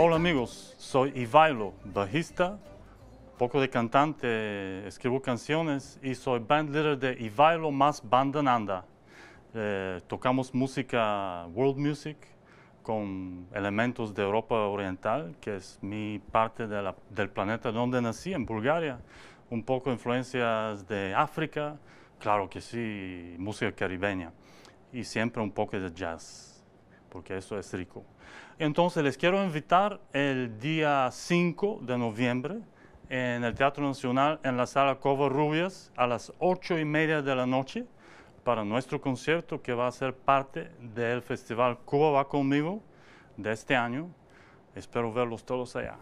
Hola amigos, soy Ivailo, bajista, poco de cantante, escribo canciones y soy band leader de Ivailo más Banda Nanda. Eh, tocamos música, world music, con elementos de Europa Oriental, que es mi parte del planeta donde nací, en Bulgaria. Un poco influencias de África, claro que sí, música caribeña y siempre un poco de jazz porque eso es rico. Entonces les quiero invitar el día 5 de noviembre en el Teatro Nacional, en la sala Cova Rubias, a las 8 y media de la noche, para nuestro concierto que va a ser parte del Festival Cuba va conmigo de este año. Espero verlos todos allá.